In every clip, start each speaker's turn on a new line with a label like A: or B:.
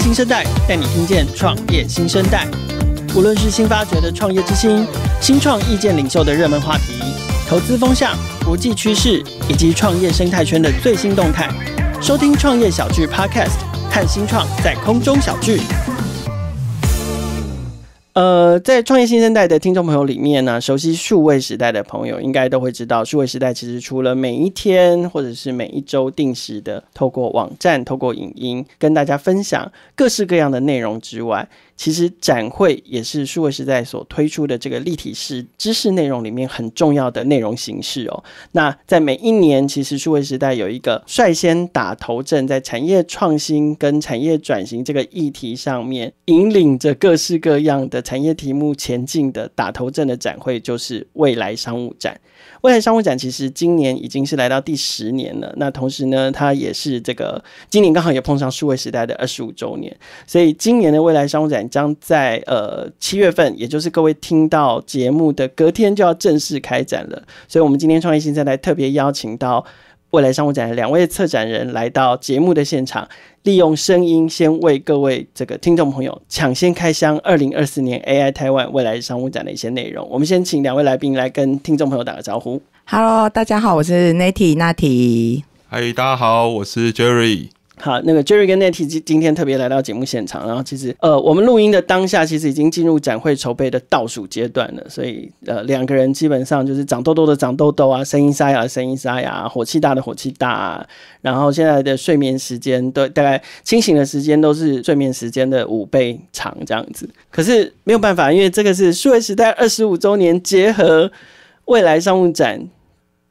A: 新生代带你听见创业新生代，无论是新发掘的创业之星、新创意见领袖的热门话题、投资风向、国际趋势以及创业生态圈的最新动态，收听创业小聚 Podcast，看新创在空中小聚。呃，在创业新生代的听众朋友里面呢，熟悉数位时代的朋友应该都会知道，数位时代其实除了每一天或者是每一周定时的透过网站、透过影音跟大家分享各式各样的内容之外。其实展会也是数位时代所推出的这个立体式知识内容里面很重要的内容形式哦。那在每一年，其实数位时代有一个率先打头阵，在产业创新跟产业转型这个议题上面，引领着各式各样的产业题目前进的打头阵的展会，就是未来商务展。未来商务展其实今年已经是来到第十年了，那同时呢，它也是这个今年刚好也碰上数位时代的二十五周年，所以今年的未来商务展将在呃七月份，也就是各位听到节目的隔天就要正式开展了，所以我们今天创业新在来特别邀请到。未来商务展的两位策展人来到节目的现场，利用声音先为各位这个听众朋友抢先开箱二零二四年 AI 台湾未来商务展的一些内容。我们先请两位来宾来跟听众朋友打个招呼。Hello，大家好，我是 Natty Natty。Hi，
B: 大家好，我是 Jerry。
A: 好，那个 Jerry 跟 n a t t y 今今天特别来到节目现场，然后其实，呃，我们录音的当下，其实已经进入展会筹备的倒数阶段了，所以，呃，两个人基本上就是长痘痘的长痘痘啊，声音沙哑的声音沙哑，火气大的火气大，啊，然后现在的睡眠时间都大概清醒的时间都是睡眠时间的五倍长这样子，可是没有办法，因为这个是数位时代二十五周年结合未来商务展。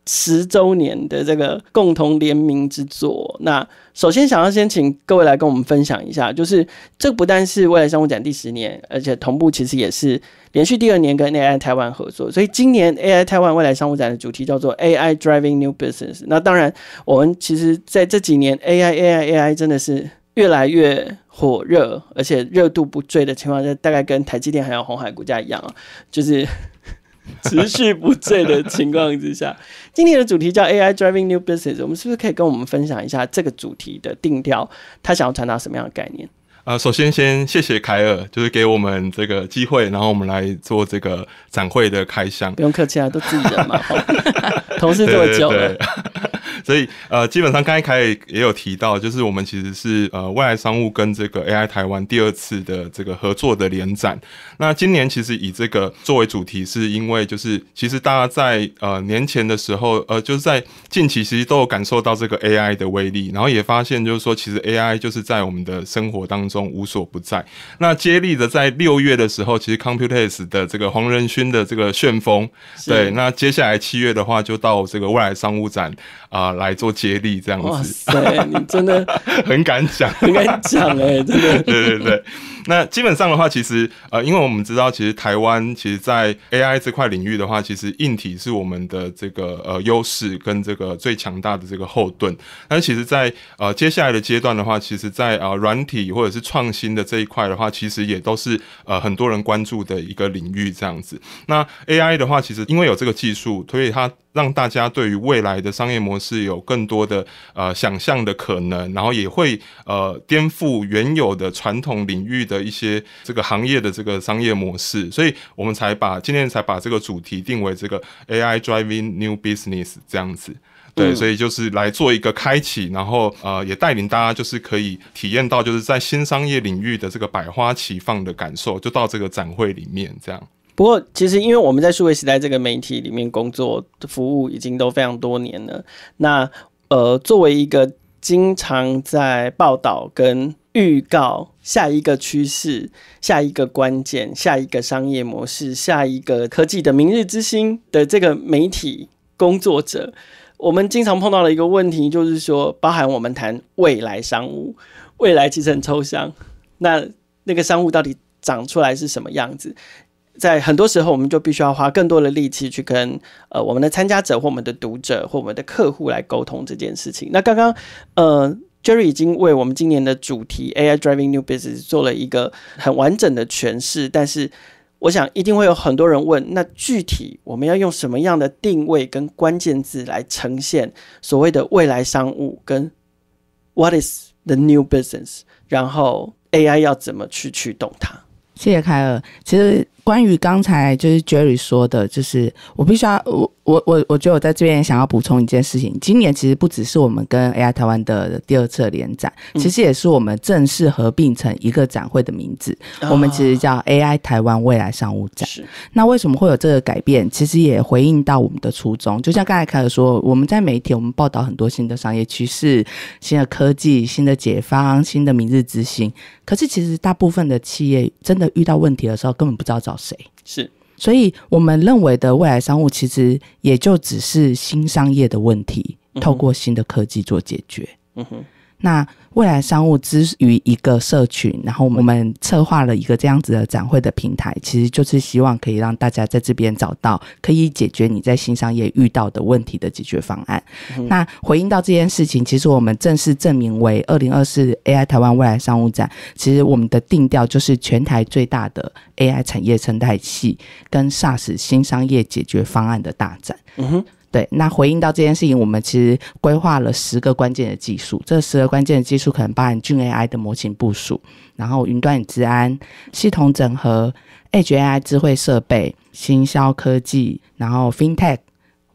A: 十周年的这个共同联名之作，那首先想要先请各位来跟我们分享一下，就是这不但是未来商务展第十年，而且同步其实也是连续第二年跟 AI 台湾合作，所以今年 AI 台湾未来商务展的主题叫做 AI Driving New Business。那当然，我们其实在这几年 AI AI AI 真的是越来越火热，而且热度不坠的情况下，大概跟台积电还有红海股价一样啊，就是。持续不醉的情况之下，今天的主题叫 AI driving new business。我们是不是可以跟我们分享一下这个主题的定调？他想要传达什么样的概念？
B: 啊，首先先谢谢凯尔，就是给我们这个机会，然后我们来做这个展会的开箱。不
A: 用客气啊，都自己人嘛，
B: 同事做久了。所以，呃，基本上刚才凯也也有提到，就是我们其实是呃未来商务跟这个 AI 台湾第二次的这个合作的联展。那今年其实以这个作为主题，是因为就是其实大家在呃年前的时候，呃，就是在近期其实都有感受到这个 AI 的威力，然后也发现就是说，其实 AI 就是在我们的生活当中无所不在。那接力的在六月的时候，其实 Computex 的这个黄仁勋的这个旋风，对。那接下来七月的话，就到这个未来商务展啊。来做接力这样子。哇塞，你真的 很敢讲，敢讲哎，真的。对对对，那基本上的话，其实呃，因为我们知道，其实台湾其实，在 AI 这块领域的话，其实硬体是我们的这个呃优势跟这个最强大的这个后盾。但其实，在呃接下来的阶段的话，其实，在啊软体或者是创新的这一块的话，其实也都是呃很多人关注的一个领域这样子。那 AI 的话，其实因为有这个技术，所以它。让大家对于未来的商业模式有更多的呃想象的可能，然后也会呃颠覆原有的传统领域的一些这个行业的这个商业模式，所以我们才把今天才把这个主题定为这个 AI driving new business 这样子，对，所以就是来做一个开启，然后呃也带领大家就是可以体验到就是在新商业领域的这个百花齐放的感受，就到这个展会里面这样。
A: 不过，其实因为我们在数位时代这个媒体里面工作服务已经都非常多年了。那呃，作为一个经常在报道跟预告下一个趋势、下一个关键、下一个商业模式、下一个科技的明日之星的这个媒体工作者，我们经常碰到的一个问题就是说，包含我们谈未来商务，未来其实很抽象，那那个商务到底长出来是什么样子？在很多时候，我们就必须要花更多的力气去跟呃我们的参加者或我们的读者或我们的客户来沟通这件事情。那刚刚呃，Jerry 已经为我们今年的主题 AI driving new business 做了一个很完整的诠释，但是我想一定会有很多人问，那具体我们要用什么样的定位跟关键字来呈现所谓的未来商务跟 What is the new business？然后 AI 要怎么去驱动它？
C: 谢谢凯尔，其实。关于刚才就是 Jerry 说的，就是我必须要我。我我我觉得我在这边想要补充一件事情，今年其实不只是我们跟 AI 台湾的第二次联展，其实也是我们正式合并成一个展会的名字。我们其实叫 AI 台湾未来商务展。那为什么会有这个改变？其实也回应到我们的初衷，就像刚才凯尔说，我们在媒体我们报道很多新的商业趋势、新的科技、新的解放、新的明日之星。可是其实大部分的企业真的遇到问题的时候，根本不知道找谁。是。所以，我们认为的未来商务其实也就只是新商业的问题，透过新的科技做解决。嗯哼。那未来商务之于一个社群，然后我们策划了一个这样子的展会的平台，其实就是希望可以让大家在这边找到可以解决你在新商业遇到的问题的解决方案。那回应到这件事情，其实我们正式证明为二零二四 AI 台湾未来商务展，其实我们的定调就是全台最大的 AI 产业生态系跟 SaaS 新商业解决方案的大展。对，那回应到这件事情，我们其实规划了十个关键的技术。这十个关键的技术可能包含 GAI 的模型部署，然后云端治安系统整合，AGI 智慧设备，新销科技，然后 FinTech、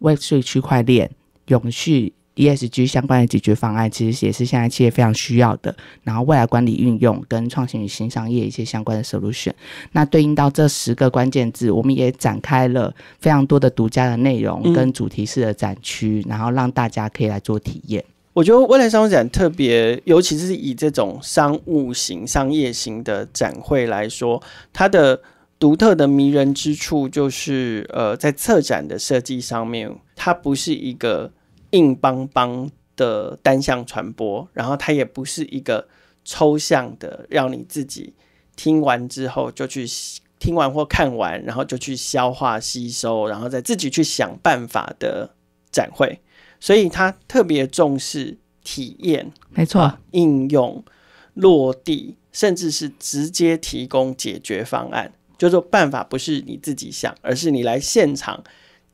C: 微税区块链、永续。E S G 相关的解决方案，其实也是现在企业非常需要的。然后未来管理运用跟创新与新商业一些相关的 solution，那对应到这十个关键字，我们也展开了非常多的独家的内容跟主题式的展区，然后让大家可以来做体验。
A: 我觉得未来商务展特别，尤其是以这种商务型、商业型的展会来说，它的独特的迷人之处就是，呃，在策展的设计上面，它不是一个。硬邦邦的单向传播，然后它也不是一个抽象的，让你自己听完之后就去听完或看完，然后就去消化吸收，然后再自己去想办法的展会。所以，它特别重视体验，没错，应用落地，甚至是直接提供解决方案，就是办法不是你自己想，而是你来现场。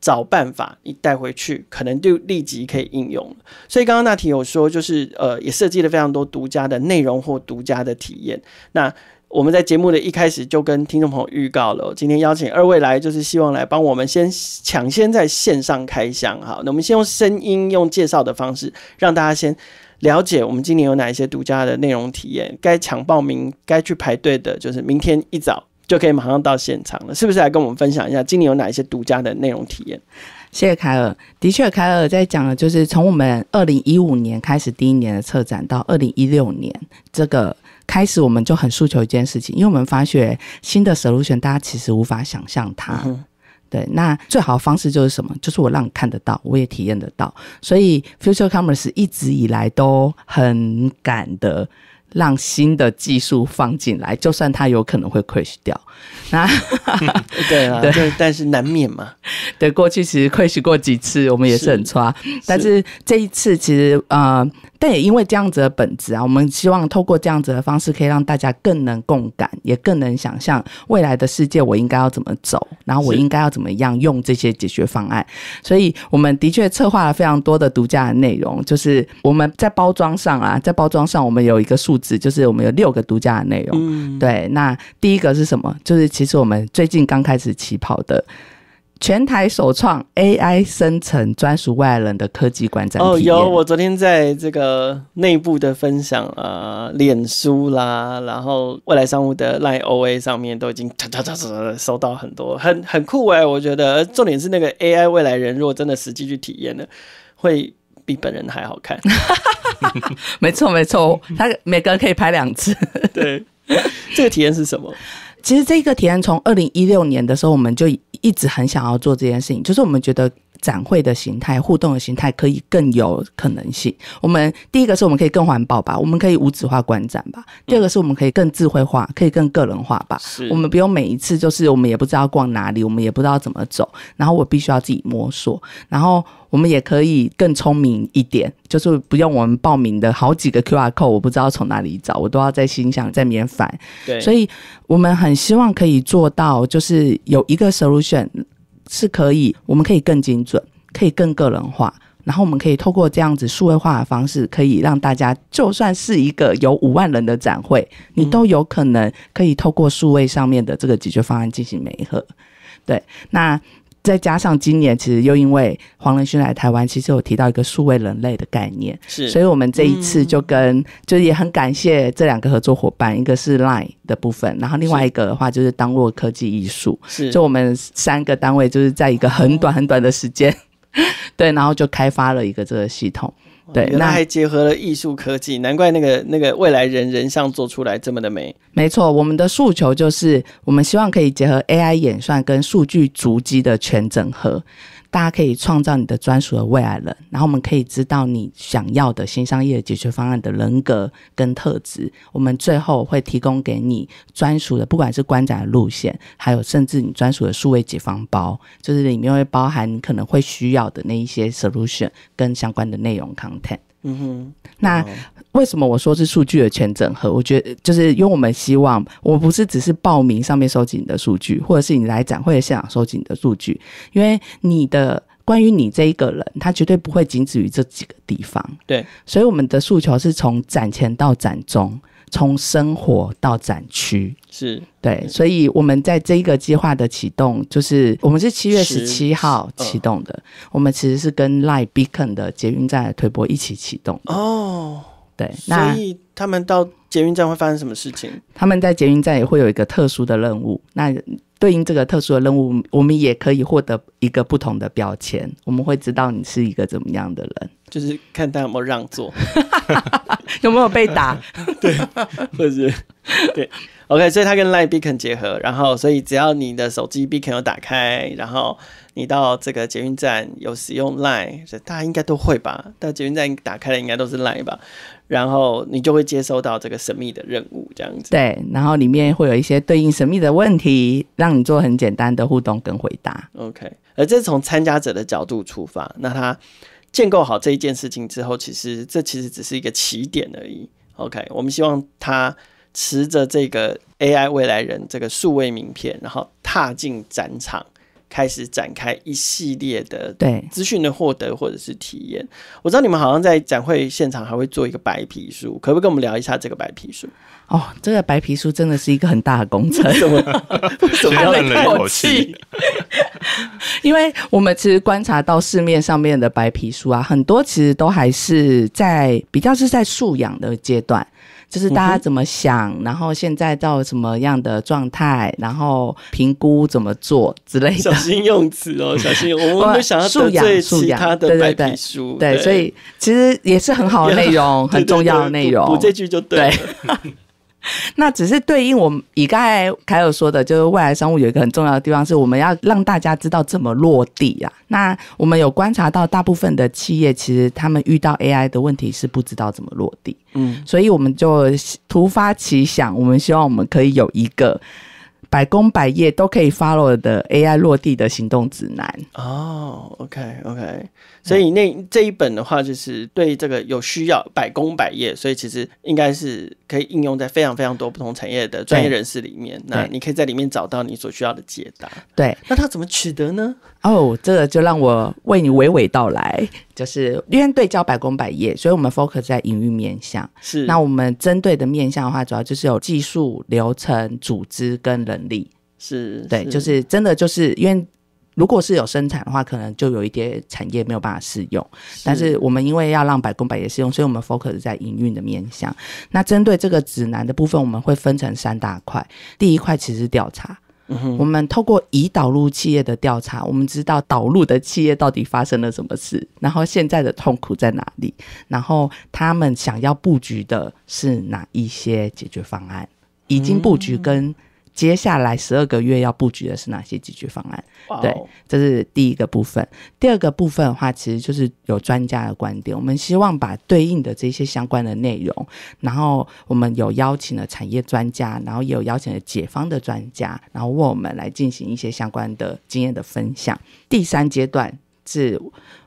A: 找办法，你带回去可能就立即可以应用了。所以刚刚那题有说，就是呃，也设计了非常多独家的内容或独家的体验。那我们在节目的一开始就跟听众朋友预告了，今天邀请二位来，就是希望来帮我们先抢先在线上开箱哈。那我们先用声音、用介绍的方式，让大家先了解我们今年有哪一些独家的内容体验，该抢报名、该去排队的，就是明天一早。就可以马上到现场了，是不是？来跟我们分享一下今年有哪一些独家的内容体验？
C: 谢谢凯尔。的确，凯尔在讲的就是从我们二零一五年开始第一年的策展，到二零一六年这个开始，我们就很诉求一件事情，因为我们发觉新的 solution，大家其实无法想象它。对，那最好的方式就是什么？就是我让你看得到，我也体验得到。所以，Future Commerce 一直以来都很赶的。让新的技术放进来，就算它有可能会 crash 掉，啊，
A: 对啊，对，
C: 但是难免嘛，对，过去其实 crash 过几次，我们也是很抓，但是这一次其实啊。但也因为这样子的本质啊，我们希望透过这样子的方式，可以让大家更能共感，也更能想象未来的世界，我应该要怎么走，然后我应该要怎么样用这些解决方案。所以，我们的确策划了非常多的独家的内容，就是我们在包装上啊，在包装上，我们有一个数字，就是我们有六个独家的内容。对，那第一个是什么？就是其实我们最近刚开始起跑的。全台首创 AI 生成专属外人的科技馆展哦，有我
A: 昨天在这个内部的分享啊，脸书啦，然后未来商务的 Line OA 上面都已经蹭蹭蹭蹭收到很多，很很酷哎！我觉得重点是那个 AI 未来人，如果真的实际去体验呢，会比本人还好看。
C: 没错没错，他每个人可以拍两次。
A: 对，这个体验是什么？
C: 其实这个体验从二零一六年的时候我们就。一直很想要做这件事情，就是我们觉得。展会的形态、互动的形态可以更有可能性。我们第一个是，我们可以更环保吧？我们可以无纸化观展吧？第二个是，我们可以更智慧化、可以更个人化吧？我们不用每一次就是我们也不知道逛哪里，我们也不知道怎么走，然后我必须要自己摸索。然后我们也可以更聪明一点，就是不用我们报名的好几个 Q R code，我不知道从哪里找，我都要在心想在缅烦。对，所以我们很希望可以做到，就是有一个 solution。是可以，我们可以更精准，可以更个人化，然后我们可以透过这样子数位化的方式，可以让大家就算是一个有五万人的展会，你都有可能可以透过数位上面的这个解决方案进行媒合，对，那。再加上今年其实又因为黄仁勋来台湾，其实有提到一个数位人类的概念，是，所以我们这一次就跟就也很感谢这两个合作伙伴，一个是 LINE 的部分，然后另外一个的话就是当洛科技艺术，是，就我们三个单位就是在一个很短很短的时间，对，然后就开发了一个这个系统。对，那还
A: 结合了艺术科技，难怪那个那个未来人人像做出来这么的美。
C: 没错，我们的诉求就是，我们希望可以结合 AI 演算跟数据足迹的全整合。大家可以创造你的专属的未来人，然后我们可以知道你想要的新商业解决方案的人格跟特质。我们最后会提供给你专属的，不管是观展的路线，还有甚至你专属的数位解放包，就是里面会包含你可能会需要的那一些 solution 跟相关的内容 content。嗯哼，那为什么我说是数据的全整合？我觉得就是因为我们希望，我不是只是报名上面收集你的数据，或者是你来展会现场收集你的数据，因为你的关于你这一个人，他绝对不会仅止于这几个地方。对，所以我们的诉求是从展前到展中，从生活到展区。是对，所以我们在这一个计划的启动，就是我们是七月十七号启动的。我们其实是跟 Light Beacon 的捷运站推波一起启动。
A: 哦，
C: 对，那所以
A: 他们到捷运站会发生什么事情？
C: 他们在捷运站也会有一个特殊的任务。那对应这个特殊的任务，我们也可以获得一个不同的标签。我们会知道你是一个怎么样的人，
A: 就是看他有没有让座，有没有被打，对，或是对。OK，所以它跟 Line Beacon 结合，然后所以只要你的手机 Beacon 有打开，然后你到这个捷运站有使用 Line，大家应该都会吧？到捷运站打开的应该都是 Line 吧？然后你就会接收到这个神秘的任务这样子。
C: 对，然后里面会有一些对应神秘的问题，让你做很简单的互动跟回答。
A: OK，而这从参加者的角度出发，那他建构好这一件事情之后，其实这其实只是一个起点而已。OK，我们希望他。持着这个 AI 未来人这个数位名片，然后踏进展场，开始展开一系列的对资讯的获得或者是体验。我知道你们好像在展会现场还会做一个白皮书，可不可以跟我们聊一下这个白皮书？
C: 哦，这个白皮书真的是一个很大的工程，怎么
A: 怎么一
C: 口气？
A: 因
C: 为我们其实观察到市面上面的白皮书啊，很多其实都还是在比较是在素养的阶段。就是大家怎么想，然后现在到什么样的状态，然后评估怎么做之类的。小心
A: 用词哦，小心。我们想要得罪其他的白皮书，对，所以
C: 其实也是很好的内容，很重要的内容。补这句
A: 就对。
C: 那只是对应我们以刚才凯尔说的，就是未来商务有一个很重要的地方，是我们要让大家知道怎么落地啊。那我们有观察到，大部分的企业其实他们遇到 AI 的问题是不知道怎么落地。嗯，所以我们就突发奇想，我们希望我们可以有一个百工百业都可以 follow 的 AI 落地的行动指南。
A: 哦，OK OK。所以那这一本的话，就是对这个有需要百工百业，所以其实应该是可以应用在非常非常多不同产业的专业人士里面。那你可以在里面找到你所需要的解答。对，那它怎么取得呢？哦，这个
C: 就让我为你娓娓道来。就是因为对焦百工百业，所以我们 focus 在隐喻面向。是，那我们针对的面向的话，主要就是有技术、流程、组织跟人力。
A: 是，对，就是
C: 真的就是因为。如果是有生产的话，可能就有一些产业没有办法适用。但是我们因为要让百工百业适用，所以我们 focus 在营运的面向。那针对这个指南的部分，我们会分成三大块。第一块其实是调查，我们透过已导入企业的调查，我们知道导入的企业到底发生了什么事，然后现在的痛苦在哪里，然后他们想要布局的是哪一些解决方案，已经布局跟。接下来十二个月要布局的是哪些解决方案？对，这是第一个部分。第二个部分的话，其实就是有专家的观点。我们希望把对应的这些相关的内容，然后我们有邀请了产业专家，然后也有邀请了解方的专家，然后我们来进行一些相关的经验的分享。第三阶段是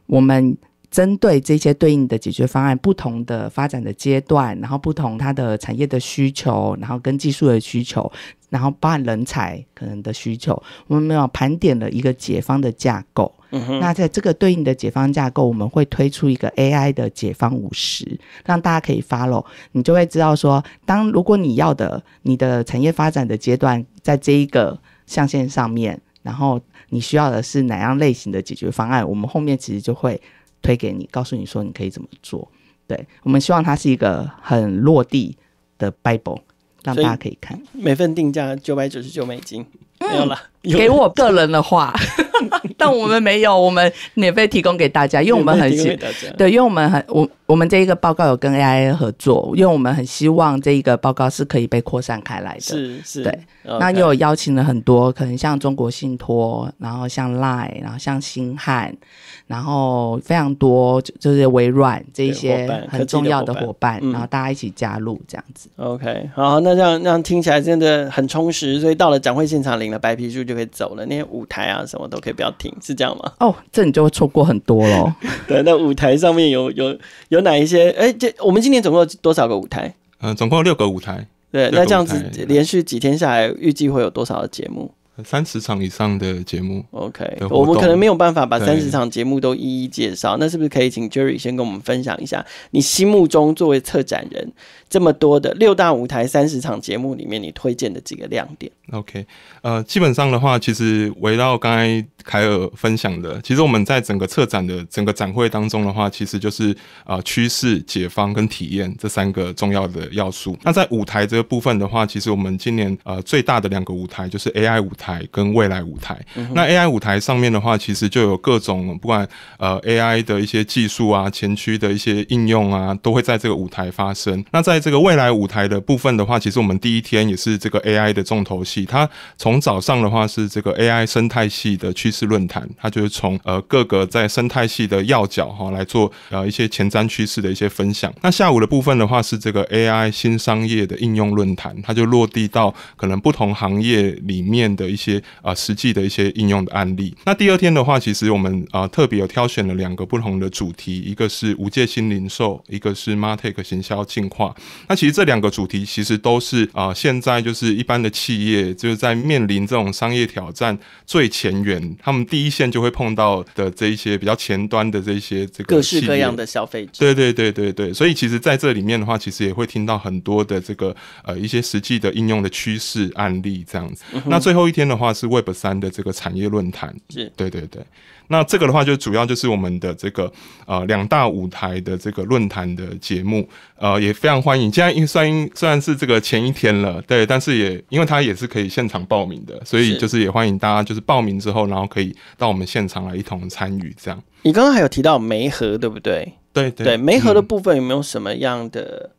C: 我们。针对这些对应的解决方案不同的发展的阶段，然后不同它的产业的需求，然后跟技术的需求，然后包含人才可能的需求，我们有盘点了一个解方的架构。那在这个对应的解方架构，我们会推出一个 AI 的解方五十，让大家可以 follow，你就会知道说，当如果你要的你的产业发展的阶段在这一个象限上面，然后你需要的是哪样类型的解决方案，我们后面其实就会。推给你，告诉你说你可以怎么做。对我们希望它是一个很落地的 Bible，让大家可以看。
A: 每份定价九百九十九美金，没有了。给我个人的话，但我们没有，
C: 我们免费提供给大家，因为我们很喜，对，因为我们很我我们这一个报告有跟 AI 合作，因为我们很希望这一个报告是可以被扩散开来的，是是对。那又有邀请了很多，可能像中国信托，然后像 Line，然后像星汉，然后非常多，就就是微软这一些很重要的伙伴，然后大家一起加入这样子。
A: OK，好，那这样这样听起来真的很充实，所以到了展会现场领了白皮书。就可以走了，那些舞台啊什么都可以不要停，是这样吗？
C: 哦，这你就会错过很多喽。
A: 对，那舞台上面有有有哪一些？哎，这我们今年总共有多少个舞台？
B: 嗯，总共六个舞台。
A: 对，那这样子连续几天下来，预计会有多少的节目？
B: 三十场以上的节目。OK，我们可能没有办法把三十
A: 场节目都一一介绍。那是不是可以请 Jerry 先跟我们分享一下，你心目中作为策展人？这么多的六大舞台三十场节目里面，你推荐的几个亮
B: 点？OK，呃，基本上的话，其实围绕刚才凯尔分享的，其实我们在整个策展的整个展会当中的话，其实就是啊趋势、解方跟体验这三个重要的要素。那在舞台这个部分的话，其实我们今年呃最大的两个舞台就是 AI 舞台跟未来舞台。那 AI 舞台上面的话，其实就有各种不管呃 AI 的一些技术啊、前驱的一些应用啊，都会在这个舞台发生。那在这个未来舞台的部分的话，其实我们第一天也是这个 AI 的重头戏。它从早上的话是这个 AI 生态系的趋势论坛，它就是从呃各个在生态系的要角哈来做呃一些前瞻趋势的一些分享。那下午的部分的话是这个 AI 新商业的应用论坛，它就落地到可能不同行业里面的一些啊实际的一些应用的案例。那第二天的话，其实我们啊特别有挑选了两个不同的主题，一个是无界新零售，一个是 m a r k e c h 行销进化。那其实这两个主题其实都是啊，现在就是一般的企业就是在面临这种商业挑战最前沿，他们第一线就会碰到的这一些比较前端的这些这个各式各样的消费者。对对对对对，所以其实在这里面的话，其实也会听到很多的这个呃一些实际的应用的趋势案例这样子。那最后一天的话是 Web 三的这个产业论坛。是，对对对。那这个的话，就主要就是我们的这个，呃，两大舞台的这个论坛的节目，呃，也非常欢迎。现在因虽然是这个前一天了，对，但是也因为它也是可以现场报名的，所以就是也欢迎大家就是报名之后，然后可以到我们现场来一同参与。这样，
A: 你刚刚还有提到媒河，
B: 对不对？对对对，媒河的
A: 部分有没有什么样的？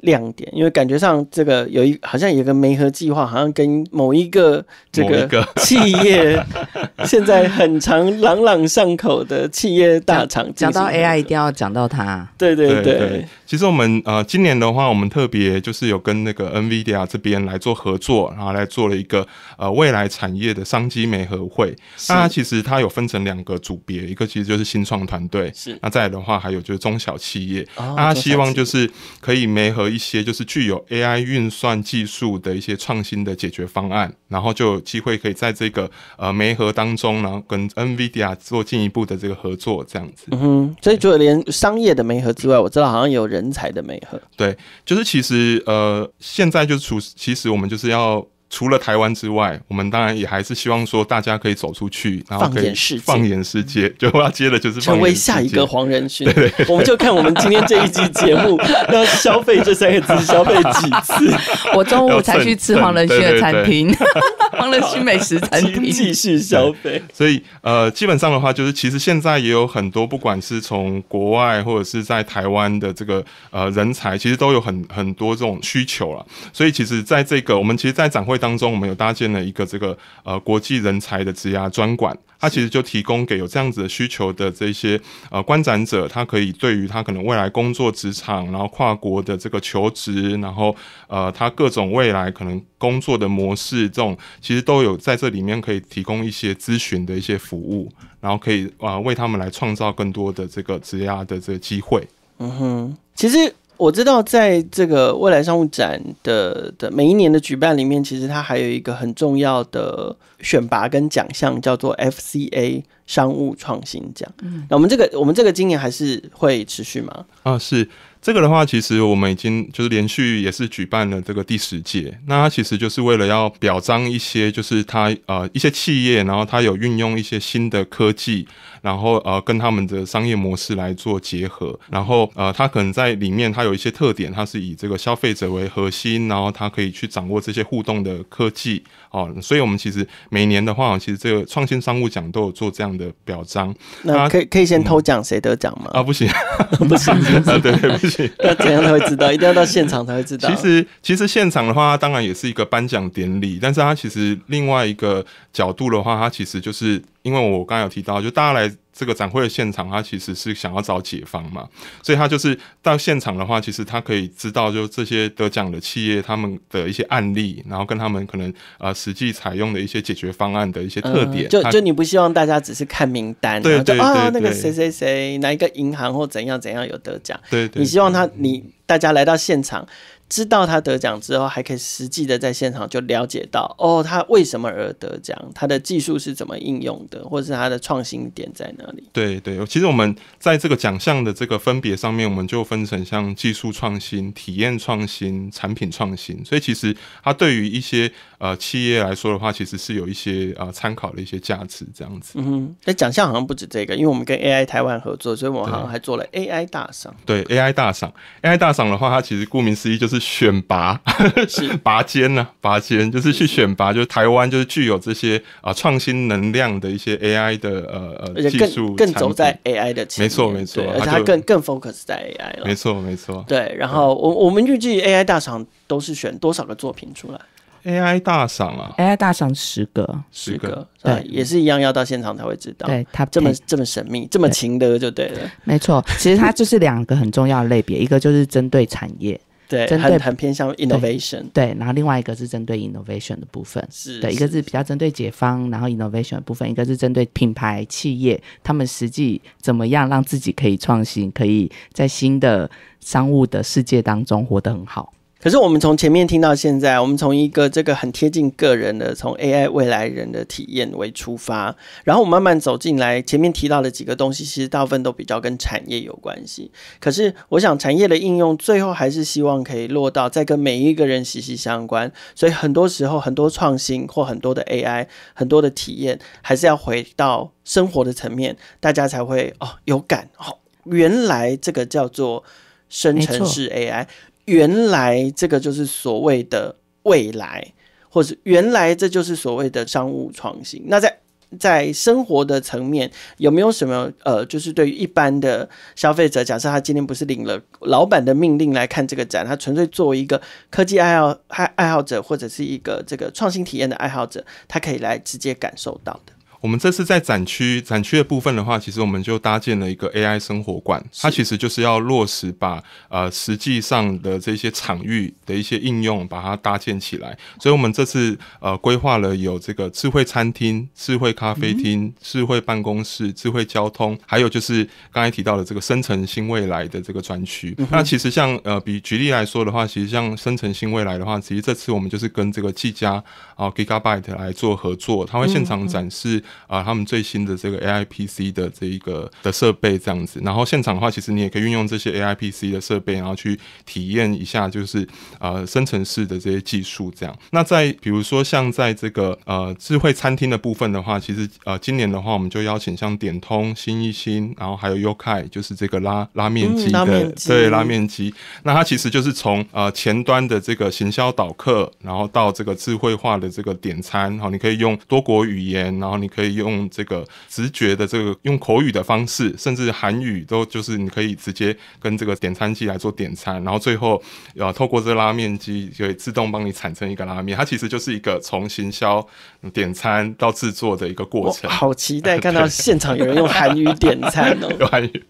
A: 亮点，因为感觉上这个有一好像有个梅合计划，好像跟某一个这个企业 现在很常朗朗上口的企业大厂。
B: 讲
C: 到 AI，一定要讲到它。
A: 对
B: 对对。其实我们呃今年的话，我们特别就是有跟那个 NVIDIA 这边来做合作，然后来做了一个呃未来产业的商机媒合会。那其实它有分成两个组别，一个其实就是新创团队，是那再来的话还有就是中小企业。那希望就是可以媒合一些就是具有 AI 运算技术的一些创新的解决方案，然后就有机会可以在这个呃媒合当中，然后跟 NVIDIA 做进一步的这个合作，这样子。
A: 嗯哼，所以就连商业的媒合之外，我知道好像有人。人才的
B: 美和对，就是其实呃，现在就是除，其实我们就是要。除了台湾之外，我们当然也还是希望说，大家可以走出去，然后放眼世界，放眼世界，就要接的就是成为下一个黄
A: 仁勋。对，我们就看我们今天这一集节目，要消费这三个字，
B: 消费几
C: 次？我中午才去吃黄仁勋的餐厅，黄仁勋美食餐
A: 厅，继
B: 续消费。所以，呃，基本上的话，就是其实现在也有很多，不管是从国外或者是在台湾的这个呃人才，其实都有很很多这种需求了。所以，其实在这个我们其实，在展会。当中，我们有搭建了一个这个呃国际人才的职涯专管，它其实就提供给有这样子的需求的这些呃观展者，他可以对于他可能未来工作职场，然后跨国的这个求职，然后呃他各种未来可能工作的模式，这种其实都有在这里面可以提供一些咨询的一些服务，然后可以啊为他们来创造更多的这个职涯的这个机会。嗯哼，
A: 其实。我知道，在这个未来商务展的的每一年的举办里面，其实它还有一个很重要的选拔跟奖项，叫做 FCA 商务创新奖。嗯，那我们这个我们这个今年还是会持续吗？
B: 啊，是这个的话，其实我们已经就是连续也是举办了这个第十届。那它其实就是为了要表彰一些，就是它呃一些企业，然后它有运用一些新的科技。然后呃，跟他们的商业模式来做结合，然后呃，它可能在里面它有一些特点，它是以这个消费者为核心，然后它可以去掌握这些互动的科技哦。所以我们其实每年的话，其实这个创新商务奖都有做这样的表彰。
A: 那可以可以先偷奖，谁得奖吗？啊，不行 不行，对，不行。那怎样才会知道？一定要到现场才会知道。其实
B: 其实现场的话，当然也是一个颁奖典礼，但是它其实另外一个角度的话，它其实就是。因为我刚才有提到，就大家来这个展会的现场，他其实是想要找解方嘛，所以他就是到现场的话，其实他可以知道，就这些得奖的企业他们的一些案例，然后跟他们可能啊实际采用的一些解决方案的一些特点。就就你
A: 不希望大家只是看名单，对，就啊那个谁谁谁，哪一个银行或怎样怎样有得奖，对，你希望他你大家来到现场。知道他得奖之后，还可以实际的在现场就了解到，哦，他为什么而得奖，他的技术是怎么应用的，或者是他的创新点在
B: 哪里？对对，其实我们在这个奖项的这个分别上面，我们就分成像技术创新、体验创新、产品创新，所以其实他对于一些。呃，企业来说的话，其实是有一些呃参考的一些价值，这样子。嗯，但
A: 奖项好像不止这个，因为我们跟 AI 台湾合作，所以我们好像还做了 AI 大赏。
B: 对，AI 大赏，AI 大赏的话，它其实顾名思义就是选拔，是 拔尖呢，拔尖就是去选拔，就是台湾就是具有这些啊创新能量的一些 AI 的呃呃技术，更走在 AI 的，前，没错没错，而且它更
A: 更 focus 在 AI
B: 了，没错没错。
A: 对，然后我我们预计 AI 大赏都是选多少个作品出来？
B: AI 大赏
A: 啊
C: a i 大赏十个，十
A: 个，对，也是一样，要到现场才会知道。对，它这么这么神秘，这么情的就对了，
C: 没错。其实它就是两个很重要的类别，一个就是针对产业，
A: 对，很很偏向 innovation，
C: 对。然后另外一个是针对
A: innovation 的部
C: 分，是，对，一个是比较针对解方，然后 innovation 的部分，一个是针对品牌企业，他们实际怎么样让自己可以创新，可以在新的商务的世界当中活得很好。
A: 可是我们从前面听到现在，我们从一个这个很贴近个人的，从 AI 未来人的体验为出发，然后我慢慢走进来。前面提到的几个东西，其实大部分都比较跟产业有关系。可是我想，产业的应用最后还是希望可以落到在跟每一个人息息相关。所以很多时候，很多创新或很多的 AI，很多的体验，还是要回到生活的层面，大家才会哦有感哦，原来这个叫做生成式 AI。原来这个就是所谓的未来，或者原来这就是所谓的商务创新。那在在生活的层面，有没有什么呃，就是对于一般的消费者，假设他今天不是领了老板的命令来看这个展，他纯粹作为一个科技爱好爱爱好者或者是一个这个创新体验的爱好者，他可以来直接感受到的。
B: 我们这次在展区展区的部分的话，其实我们就搭建了一个 AI 生活馆，它其实就是要落实把呃实际上的这些场域的一些应用把它搭建起来。所以，我们这次呃规划了有这个智慧餐厅、智慧咖啡厅、智慧办公室、智慧交通，还有就是刚才提到的这个生成新未来的这个专区。那其实像呃比举例来说的话，其实像生成新未来的话，其实这次我们就是跟这个技嘉啊 Gigabyte 来做合作，它会现场展示。啊，他们最新的这个 AIPC 的这一个的设备这样子，然后现场的话，其实你也可以运用这些 AIPC 的设备，然后去体验一下，就是呃生成式的这些技术这样。那在比如说像在这个呃智慧餐厅的部分的话，其实呃今年的话，我们就邀请像点通、新一新，然后还有优凯，就是这个拉拉面机的对拉面机，那它其实就是从呃前端的这个行销导客，然后到这个智慧化的这个点餐，好，你可以用多国语言，然后你。可以用这个直觉的这个用口语的方式，甚至韩语都就是你可以直接跟这个点餐机来做点餐，然后最后呃透过这拉面机就会自动帮你产生一个拉面，它其实就是一个从行销点餐到制作的一个过程。好期待 看到现场有人用韩语点餐哦，韩语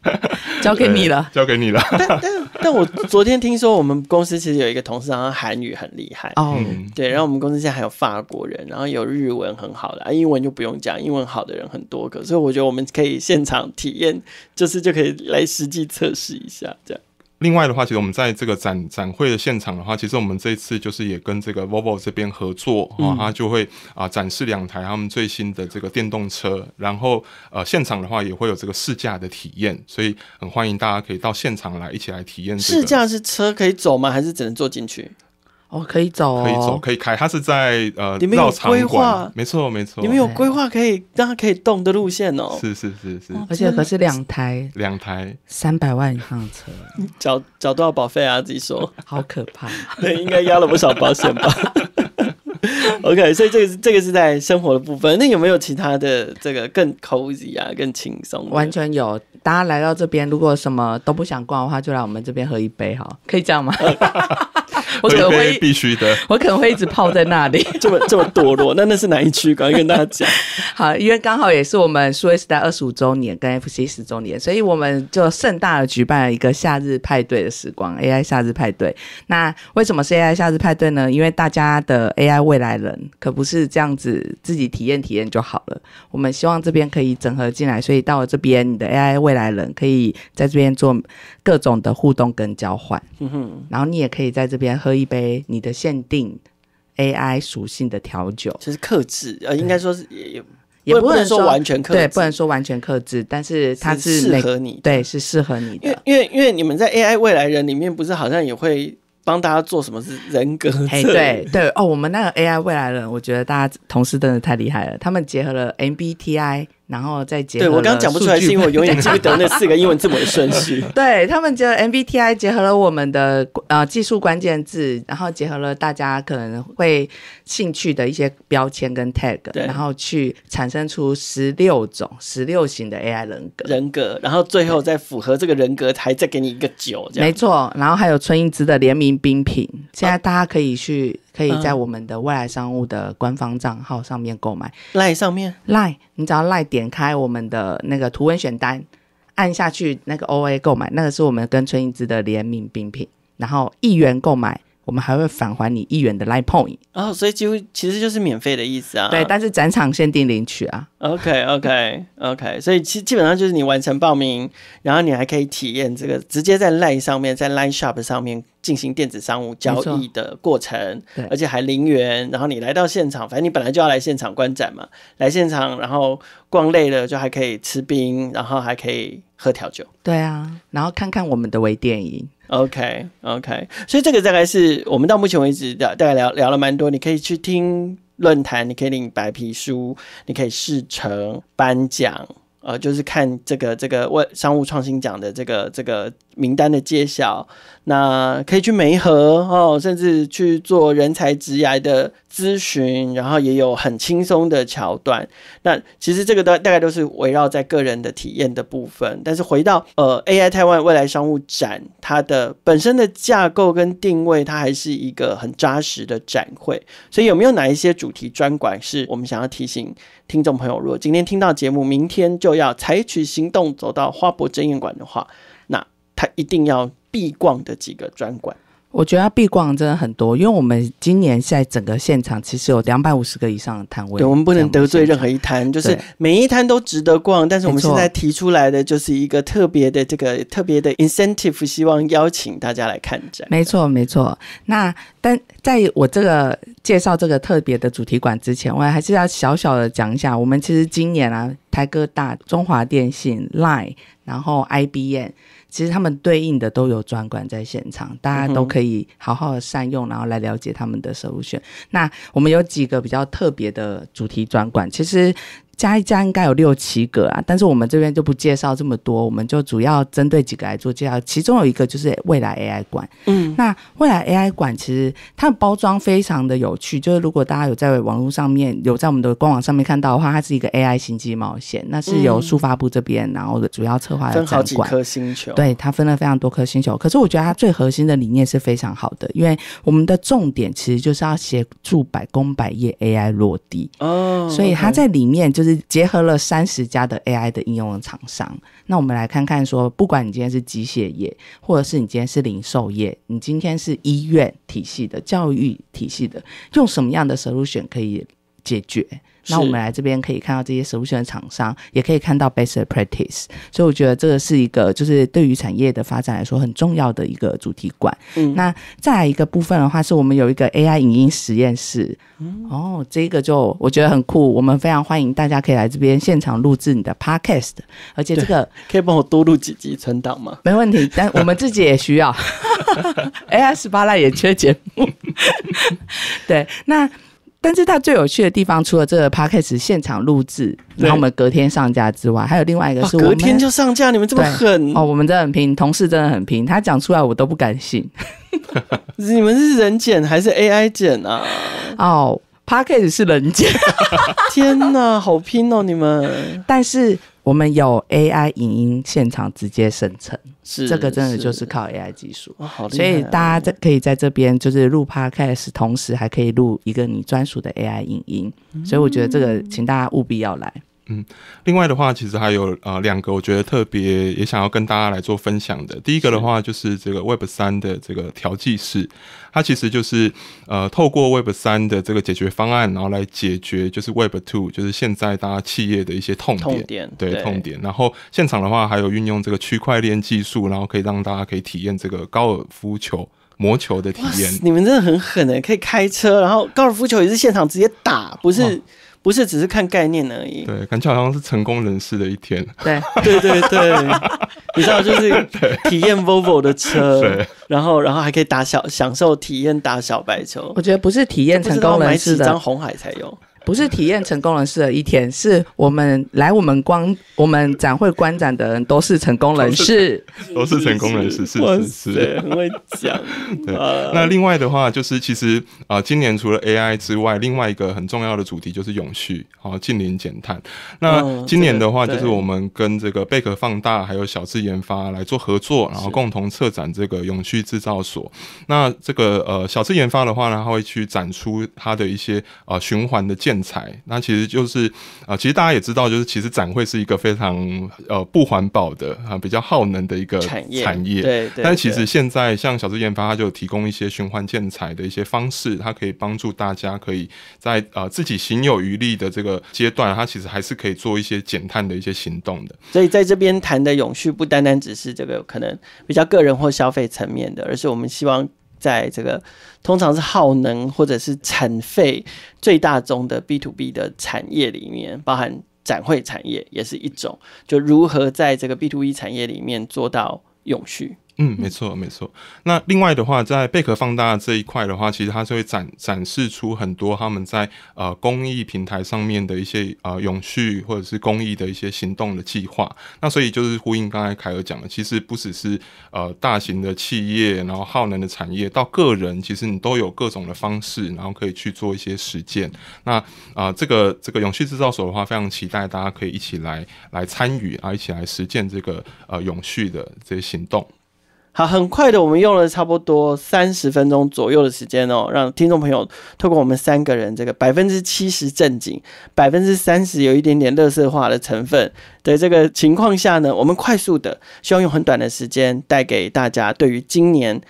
A: 交给你了，
B: 交给你了。但
A: 但但我昨天听说我们公司其实有一个同事好像韩语很厉害哦，对，然后我们公司现在还有法国人，然后有日文很好的，啊英文就不用讲。英文好的人很多个，所以我觉得我们可以现场体验，就是就可以来实际测试一下。这样，
B: 另外的话，其实我们在这个展展会的现场的话，其实我们这一次就是也跟这个 Volvo 这边合作，他就会啊展示两台他们最新的这个电动车，然后呃现场的话也会有这个试驾的体验，所以很欢迎大家可以到现场来一起来体验试驾，是
A: 车可以走吗？还
B: 是只能坐进去？
A: 哦，可以走，可以走，
B: 可以开。它是在呃，你们有规划，没错没错，你们有规
A: 划可以让它可以动的路线哦。是是是是，而
B: 且可是两台，两台
C: 三百万以上的车，
A: 缴缴多少保费啊？自己说，好可怕。对，应该压了不少保险吧？OK，所以这个这个是在生活的部分。那有没有其他的这个更 cozy 啊，更轻松？完全有。
C: 大家来到这边，如果什么都不想逛的话，就来我们这边喝一杯，哈，可以这样吗？
B: 我可能会必须的，
C: 我可能会一直泡在那里，这么这么堕
A: 落。那那是哪一区？赶快跟大家讲。
C: 好，因为刚好也是我们苏艾时代二十五周年跟 FC 十周年，所以我们就盛大的举办了一个夏日派对的时光 AI 夏日派对。那为什么是 AI 夏日派对呢？因为大家的 AI 未来人可不是这样子自己体验体验就好了。我们希望这边可以整合进来，所以到了这边，你的 AI 未来人可以在这边做各种的互动跟交换。嗯哼，然后你也可以在这边。喝一杯你的限定 AI 属性的调酒，就是克制，
A: 呃，应该说是也也不能说完全克制，对，不能
C: 说完全克制，但是它是适合你，对，是适合你
A: 的。因为因为因为你们在 AI 未来人里面，不是好像也会帮大家做什么是人格？哎，对
C: 对哦，我们那个 AI 未来人，我觉得大家同事真的太厉害了，他们结合了 MBTI。然后再结合，对我刚刚讲不出来，是因为我永远 记不得那四个英文字母的顺序。对他们就 MBTI 结合了我们的呃技术关键字，然后结合了大家可能会兴趣的一些标签跟 tag，然后去产生出十六种十六型的 AI 人
A: 格人格，然后最后再符合这个人格，才再给你一个九。没
C: 错，然后还有春英子的联名冰品，现在大家可以去。可以在我们的未来商务的官方账号上面购买，line 上面，line，你只要 line 点开我们的那个图文选单，按下去那个 oa 购买，那个是我们跟春英子的联名冰品，然后一元购买，我们还会返还你一元的 line point。
A: 哦，所以几乎其实就是免费的意思啊。对，但是展场限定领取啊。OK OK OK，所以其基本上就是你完成报名，然后你还可以体验这个，直接在 line 上面，在 line shop 上面。进行电子商务交易的过程，而且还零元。然后你来到现场，反正你本来就要来现场观展嘛，来现场，然后逛累了就还可以吃冰，然后还可以喝调酒，
C: 对啊，然后看看我们的微电影。
A: OK，OK，所以这个大概是我们到目前为止的大概聊聊了蛮多。你可以去听论坛，你可以领白皮书，你可以试乘颁奖，呃，就是看这个这个微商务创新奖的这个这个。名单的揭晓，那可以去媒合哦，甚至去做人才直涯的咨询，然后也有很轻松的桥段。那其实这个都大概都是围绕在个人的体验的部分。但是回到呃，AI Taiwan 未来商务展，它的本身的架构跟定位，它还是一个很扎实的展会。所以有没有哪一些主题专馆是我们想要提醒听众朋友，如果今天听到节目，明天就要采取行动，走到花博展演馆的话？他一定要必逛的几个专馆，
C: 我觉得必逛真的很多，因为我们今年在整个现场其实有两百五十个
A: 以上的摊位，对，我们不能得罪任何一摊，就是每一摊都值得逛。但是我们现在提出来的就是一个特别的这个特别的 incentive，希望邀请大家来看展。
C: 没错，没错。那但在我这个。介绍这个特别的主题馆之前，我还是要小小的讲一下。我们其实今年啊，台哥大、中华电信、Line，然后 IBM，其实他们对应的都有专馆在现场，大家都可以好好的善用，然后来了解他们的首选。那我们有几个比较特别的主题专馆，其实。加一加应该有六七个啊，但是我们这边就不介绍这么多，我们就主要针对几个来做介绍。其中有一个就是未来 AI 馆，嗯，那未来 AI 馆其实它的包装非常的有趣，就是如果大家有在网络上面有在我们的官网上面看到的话，它是一个 AI 星际冒险，那是由数发部这边然后主要策划的。分好几颗
A: 星球，对，
C: 它分了非常多颗星球。可是我觉得它最核心的理念是非常好的，因为我们的重点其实就是要协助百工百业 AI 落地，
A: 哦，所以它
C: 在里面就是。结合了三十家的 AI 的应用的厂商，那我们来看看说，不管你今天是机械业，或者是你今天是零售业，你今天是医院体系的、教育体系的，用什么样的 solution 可以解决？那我们来这边可以看到这些食物性的厂商，也可以看到 best practice，所以我觉得这个是一个就是对于产业的发展来说很重要的一个主题馆。那再来一个部分的话，是我们有一个 AI 影音实验室。哦，这个就我觉得很酷，我们非常欢迎大家可以来这边现场录制你的 podcast，而且这个可以帮我多录几集存档吗？没问题，但我们自己也需要。AI 十八拉也缺节目。对，那。但是它最有趣的地方，除了这个 podcast 现场录制，然后我们隔天上架之外，还有另外一个是隔天就上
A: 架，你们这么狠哦，
C: 我们真的很拼，同事真的很拼，他讲出来我都不敢信。你们是人剪还是 AI 剪啊？哦，p a c k a g e 是人剪，天哪，好拼哦，你们！但是。我们有 AI 影音现场直接生成，是这个真的就是靠 AI 技术，所以大家在可以在这边就是录 Podcast，同时还可以录一个你专属的 AI 影音，所以我觉得这个，请大家务必要来。
B: 嗯，另外的话，其实还有呃两个，我觉得特别也想要跟大家来做分享的。第一个的话，就是这个 Web 三的这个调剂室，它其实就是呃透过 Web 三的这个解决方案，然后来解决就是 Web Two，就是现在大家企业的一些痛点，对痛点。然后现场的话，还有运用这个区块链技术，然后可以让大家可以体验这个高尔夫球、魔球的体验。
A: 你们真的很狠的，可以开车，然后高尔夫球也是现场直接打，不是？不是只是看概念而已，
B: 对，感觉好像是成功人士的一天，
A: 对对对对，你知道就是
B: 体验 Volvo 的车，然后然后还可以
A: 打小享受体验打小白球，我觉得不是体验成功人士的，买几张红海才有。
C: 不是体验成功人士的一天，是我们来我们观我们展会观展的人都是成功人士，
B: 都是成 功人士，是是，是，很会讲。对，那另外的话就是，其实啊，今年除了 AI 之外，另外一个很重要的主题就是永续，好，近零减碳。那今年的话，就是我们跟这个贝壳放大，还有小智研发来做合作，然后共同策展这个永续制造所。那这个呃，小智研发的话呢，他会去展出他的一些啊循环的建。材，那其实就是啊，其实大家也知道，就是其实展会是一个非常呃不环保的啊，比较耗能的一个产业。产业对，但其实现在像小资研发，它就提供一些循环建材的一些方式，它可以帮助大家可以在呃自己行有余力的这个阶段，它其实还是可以做一些减碳的一些行动的。
A: 所以在这边谈的永续，不单单只是这个可能比较个人或消费层面的，而是我们希望。在这个通常是耗能或者是产废最大宗的 B to B 的产业里面，包含展会产业也是一种，就如何在这个 B to B 产业里面做
B: 到永续。嗯，没错没错。那另外的话，在贝壳放大这一块的话，其实它是会展展示出很多他们在呃公益平台上面的一些呃永续或者是公益的一些行动的计划。那所以就是呼应刚才凯尔讲的，其实不只是呃大型的企业，然后耗能的产业，到个人，其实你都有各种的方式，然后可以去做一些实践。那啊，这个这个永续制造所的话，非常期待大家可以一起来来参与，啊，一起来实践这个呃永续的这些行动。
A: 好，很快的，我们用了差不多三十分钟左右的时间哦，让听众朋友透过我们三个人这个百分之七十正经，百分之三十有一点点乐色化的成分的这个情况下呢，我们快速的希望用很短的时间带给大家对于今年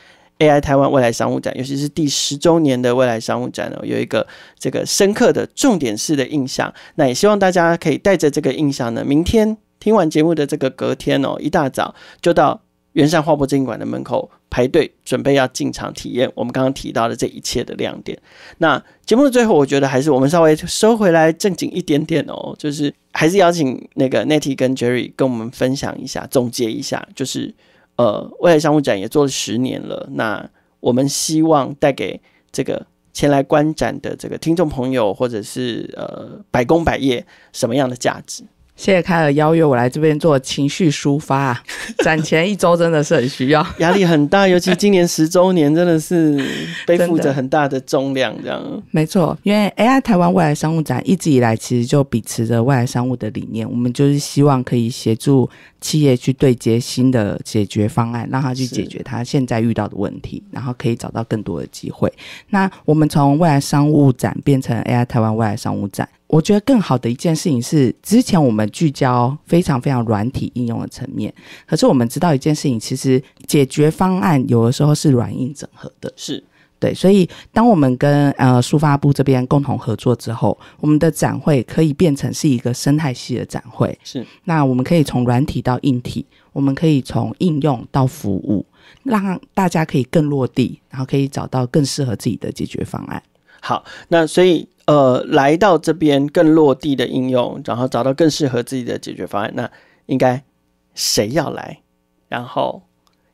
A: AI 台湾未来商务展，尤其是第十周年的未来商务展哦，有一个这个深刻的重点式的印象。那也希望大家可以带着这个印象呢，明天听完节目的这个隔天哦，一大早就到。圆上画博纪馆的门口排队，准备要进场体验我们刚刚提到的这一切的亮点。那节目的最后，我觉得还是我们稍微收回来正经一点点哦，就是还是邀请那个 Natty 跟 Jerry 跟我们分享一下，总结一下，就是呃，未来商务展也做了十年了，那我们希望带给这个前来观展的这个听众朋友或者是呃百工百业什么样的价值？
C: 谢谢凯尔邀约我来这边做情绪
A: 抒发，展前一周真的是很需要，压力很大，尤其今年十周年真的是 背负着很大的重量，这样。
C: 没错，因为 AI 台湾未来商务展一直以来其实就秉持着未来商务的理念，我们就是希望可以协助企业去对接新的解决方案，让他去解决他现在遇到的问题，然后可以找到更多的机会。那我们从未来商务展变成 AI 台湾未来商务展。我觉得更好的一件事情是，之前我们聚焦非常非常软体应用的层面，可是我们知道一件事情，其实解决方案有的时候是软硬整合的，是对。所以，当我们跟呃书发部这边共同合作之后，我们的展会可以变成是一个生态系的展会。是。那我们可以从软体到硬体，我们可以从应用到服务，让大家可以更落地，然后可以找到更适合自己的解决方案。
A: 好，那所以。呃，来到这边更落地的应用，然后找到更适合自己的解决方案，那应该谁要来？然后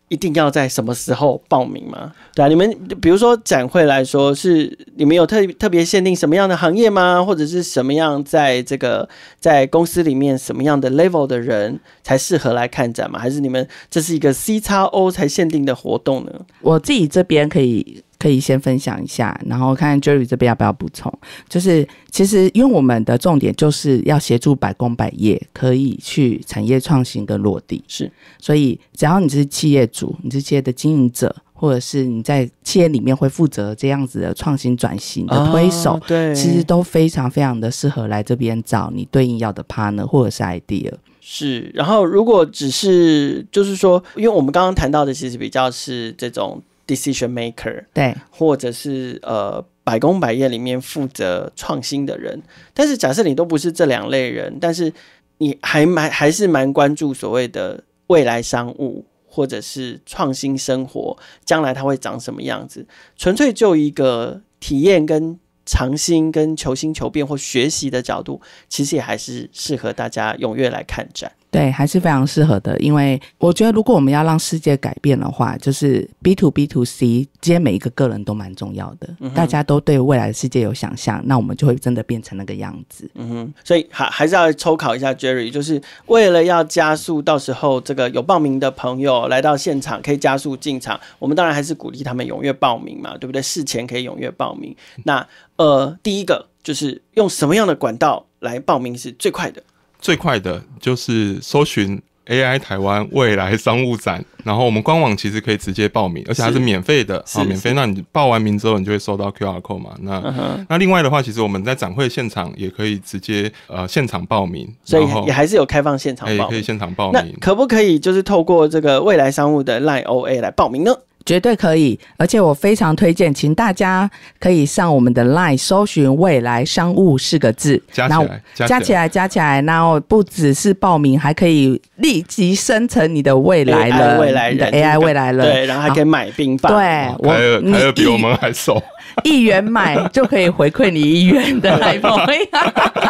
A: 一定要在什么时候报名吗？对啊，你们比如说展会来说，是你们有特特别限定什么样的行业吗？或者是什么样在这个在公司里面什么样的 level 的人才适合来看展吗？还是你们这是一个 C 叉 O 才限定的活动呢？我自己这边
C: 可以。可以先分享一下，然后看 Jerry 这边要不要补充。就是其实因为我们的重点就是要协助百工百业可以去产业创新跟落地，是。所以只要你是企业主，你是企业的经营者，或者是你在企业里面会负责这样子的创新转型的推手，对，其实都非常非常的适合来这边找你对应要的 partner 或者是 idea。
A: 是。然后如果只是就是说，因为我们刚刚谈到的其实比较是这种。decision maker，对，或者是呃百工百业里面负责创新的人，但是假设你都不是这两类人，但是你还蛮还是蛮关注所谓的未来商务或者是创新生活，将来它会长什么样子？纯粹就一个体验跟尝新跟求新求变或学习的角度，其实也还是适合大家踊跃来看展。
C: 对，还是非常适合的，因为我觉得如果我们要让世界改变的话，就是 B to B to C，接每一个个人都蛮重要的，大家都对未来的世界有想象，那我们就会真的变成那
A: 个样子。嗯哼，所以还还是要抽考一下 Jerry，就是为了要加速，到时候这个有报名的朋友来到现场可以加速进场，我们当然还是鼓励他们踊跃报名嘛，对不对？事前可以踊跃报名。那呃，第一个就是用什么样的管道来报名是最快的？
B: 最快的就是搜寻 AI 台湾未来商务展，然后我们官网其实可以直接报名，而且还是免费的啊，免费。那你报完名之后，你就会收到 QR code 嘛？那那另外的话，其实我们在展会现场也可以直接呃现场报名，所以也还是有开放现场报，可以现场报名。
A: 可不可以就是透过这个未来商务的 Line OA 来报名呢？绝对可以，而且
C: 我非常推荐，请大家可以上我们的 LINE 搜寻“未来商务”四个字，
A: 加起来，加起来，
C: 加起来，然后不只是报名，还可以立即生成你的未来的未来人的 AI 未来了，对，然后还可以
B: 买冰棒，对，我有还有比我们还瘦，
C: 一元买就可以回馈你一元的来，棒，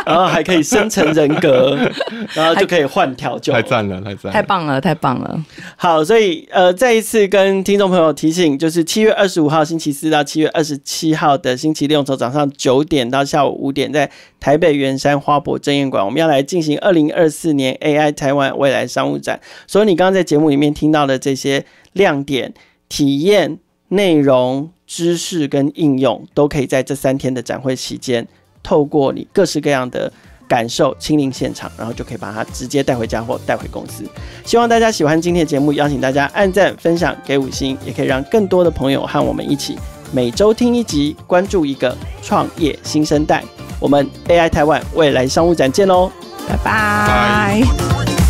B: 然后还可以生成人格，然后就可以换调酒，太赞了，太赞，
A: 太棒了，太棒了。好，所以呃，再一次跟听众朋友。提醒，就是七月二十五号星期四到七月二十七号的星期六，从早上九点到下午五点，在台北圆山花博展演馆，我们要来进行二零二四年 AI 台湾未来商务展。所以你刚刚在节目里面听到的这些亮点、体验、内容、知识跟应用，都可以在这三天的展会期间，透过你各式各样的。感受亲临现场，然后就可以把它直接带回家或带回公司。希望大家喜欢今天的节目，邀请大家按赞、分享、给五星，也可以让更多的朋友和我们一起每周听一集，关注一个创业新生代。我们 AI 台湾未来商务展见喽，拜拜。